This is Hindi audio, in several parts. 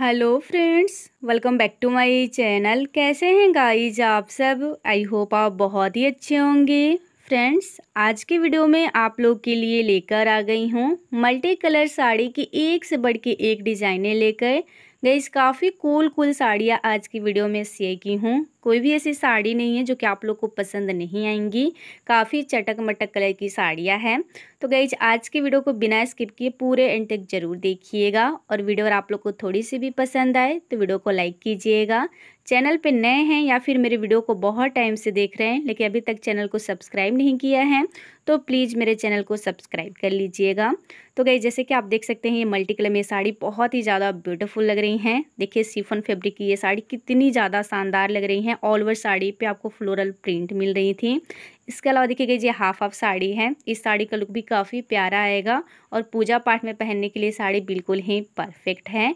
hello friends welcome back to my channel कैसे हैं गाइज आप सब आई होप आप बहुत ही अच्छे होंगे फ्रेंड्स आज के वीडियो में आप लोग के लिए लेकर आ गई हूँ मल्टी कलर साड़ी की एक से बढ़ के एक डिज़ाइनें लेकर गई काफ़ी कूल कूल साड़ियाँ आज की वीडियो में शेयर की हूँ कोई भी ऐसी साड़ी नहीं है जो कि आप लोग को पसंद नहीं आएंगी काफ़ी चटक मटक कलर की साड़ियाँ हैं तो गईज आज की वीडियो को बिना स्किप किए पूरे एंड तक जरूर देखिएगा और वीडियो अगर आप लोग को थोड़ी सी भी पसंद आए तो वीडियो को लाइक कीजिएगा चैनल पे नए हैं या फिर मेरे वीडियो को बहुत टाइम से देख रहे हैं लेकिन अभी तक चैनल को सब्सक्राइब नहीं किया है तो प्लीज़ मेरे चैनल को सब्सक्राइब कर लीजिएगा तो गई जैसे कि आप देख सकते हैं ये मल्टी कलर में साड़ी बहुत ही ज़्यादा ब्यूटीफुल लग रही रही हैं देखिए सीफन फैब्रिक की ये साड़ी कितनी ज़्यादा शानदार लग रही हैं ऑल ओवर साड़ी पे आपको फ्लोरल प्रिंट मिल रही थी इसके अलावा देखिए गई ये हाफ हाफ साड़ी है इस साड़ी का लुक भी काफ़ी प्यारा आएगा और पूजा पाठ में पहनने के लिए साड़ी बिल्कुल ही परफेक्ट है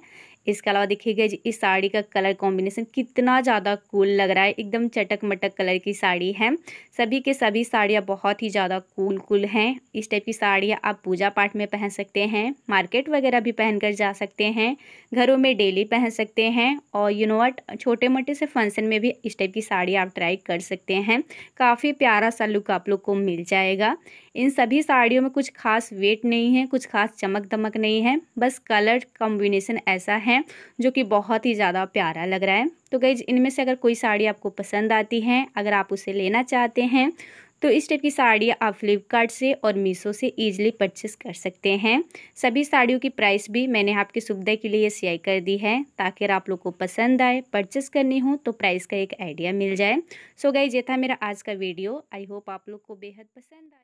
इसके अलावा देखिएगा जी इस साड़ी का कलर कॉम्बिनेशन कितना ज़्यादा कूल लग रहा है एकदम चटक मटक कलर की साड़ी है सभी के सभी साड़ियाँ बहुत ही ज़्यादा कूल कूल हैं इस टाइप की साड़ियाँ आप पूजा पाठ में पहन सकते हैं मार्केट वगैरह भी पहन कर जा सकते हैं घरों में डेली पहन सकते हैं और यू नो वट छोटे मोटे से फंक्शन में भी इस टाइप की साड़ी आप ट्राई कर सकते हैं काफ़ी प्यारा सा लुक आप लोग को मिल जाएगा इन सभी साड़ियों में कुछ खास वेट नहीं है कुछ खास चमक दमक नहीं है बस कलर कॉम्बिनेशन ऐसा है है जो कि बहुत ही ज़्यादा प्यारा लग रहा है तो गई इनमें से अगर कोई साड़ी आपको पसंद आती है अगर आप उसे लेना चाहते हैं तो इस टाइप की साड़ी आप फ्लिपकार्ट से और मीशो से ईजिली परचेस कर सकते हैं सभी साड़ियों की प्राइस भी मैंने आपकी सुविधा के लिए शेयर कर दी है ताकि आप लोग को पसंद आए परचेस करनी हो तो प्राइस का एक आइडिया मिल जाए सो गई ये था मेरा आज का वीडियो आई होप आप लोग को बेहद पसंद आए